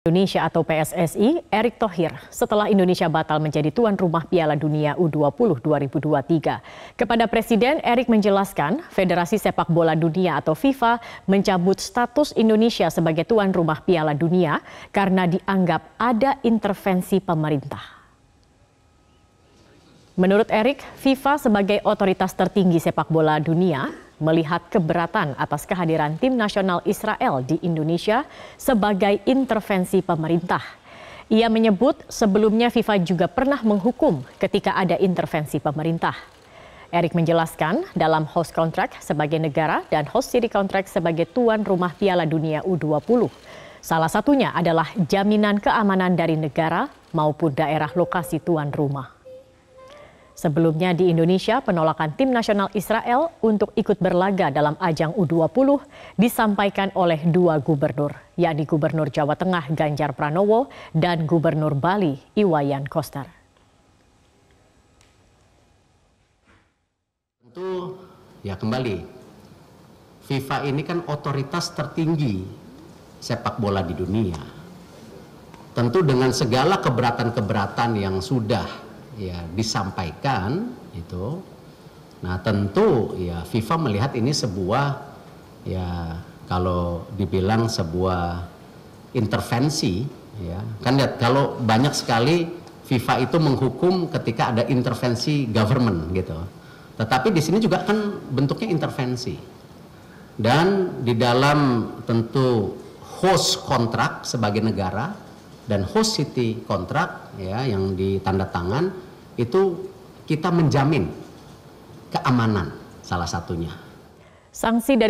Indonesia atau PSSI, Erick Thohir, setelah Indonesia batal menjadi tuan rumah Piala Dunia U20 2023. Kepada Presiden, Erick menjelaskan Federasi Sepak Bola Dunia atau FIFA mencabut status Indonesia sebagai tuan rumah Piala Dunia karena dianggap ada intervensi pemerintah. Menurut Erick, FIFA sebagai otoritas tertinggi sepak bola dunia melihat keberatan atas kehadiran tim nasional Israel di Indonesia sebagai intervensi pemerintah. Ia menyebut sebelumnya FIFA juga pernah menghukum ketika ada intervensi pemerintah. Erik menjelaskan dalam host contract sebagai negara dan host city contract sebagai tuan rumah Piala Dunia U20. Salah satunya adalah jaminan keamanan dari negara maupun daerah lokasi tuan rumah. Sebelumnya di Indonesia, penolakan tim nasional Israel untuk ikut berlaga dalam ajang U20 disampaikan oleh dua gubernur, yakni Gubernur Jawa Tengah Ganjar Pranowo dan Gubernur Bali Iwayan Koster. Tentu ya kembali, FIFA ini kan otoritas tertinggi sepak bola di dunia. Tentu dengan segala keberatan-keberatan yang sudah ya disampaikan itu. Nah, tentu ya FIFA melihat ini sebuah ya kalau dibilang sebuah intervensi ya. Kan lihat kalau banyak sekali FIFA itu menghukum ketika ada intervensi government gitu. Tetapi di sini juga kan bentuknya intervensi. Dan di dalam tentu host kontrak sebagai negara dan host city kontrak ya yang ditanda tangan itu kita menjamin keamanan salah satunya. Sanksi dari